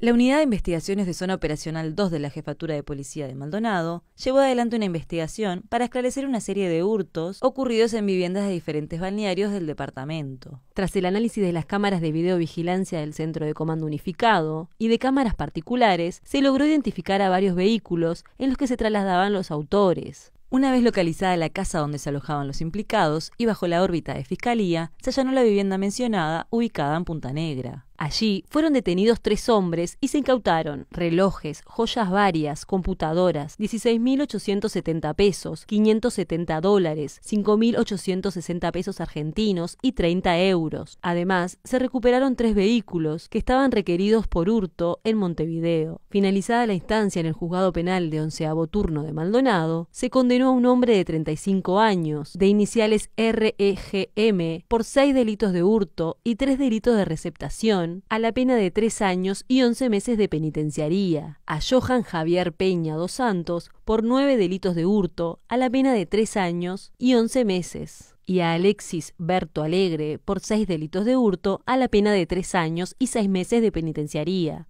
La Unidad de Investigaciones de Zona Operacional 2 de la Jefatura de Policía de Maldonado llevó adelante una investigación para esclarecer una serie de hurtos ocurridos en viviendas de diferentes balnearios del departamento. Tras el análisis de las cámaras de videovigilancia del Centro de Comando Unificado y de cámaras particulares, se logró identificar a varios vehículos en los que se trasladaban los autores. Una vez localizada la casa donde se alojaban los implicados y bajo la órbita de fiscalía, se allanó la vivienda mencionada ubicada en Punta Negra. Allí fueron detenidos tres hombres y se incautaron relojes, joyas varias, computadoras, 16.870 pesos, 570 dólares, 5.860 pesos argentinos y 30 euros. Además, se recuperaron tres vehículos que estaban requeridos por hurto en Montevideo. Finalizada la instancia en el juzgado penal de onceavo turno de Maldonado, se condenó a un hombre de 35 años, de iniciales REGM, por seis delitos de hurto y tres delitos de receptación a la pena de tres años y once meses de penitenciaría, a Johan Javier Peña dos Santos por nueve delitos de hurto a la pena de tres años y once meses, y a Alexis Berto Alegre por seis delitos de hurto a la pena de tres años y seis meses de penitenciaría.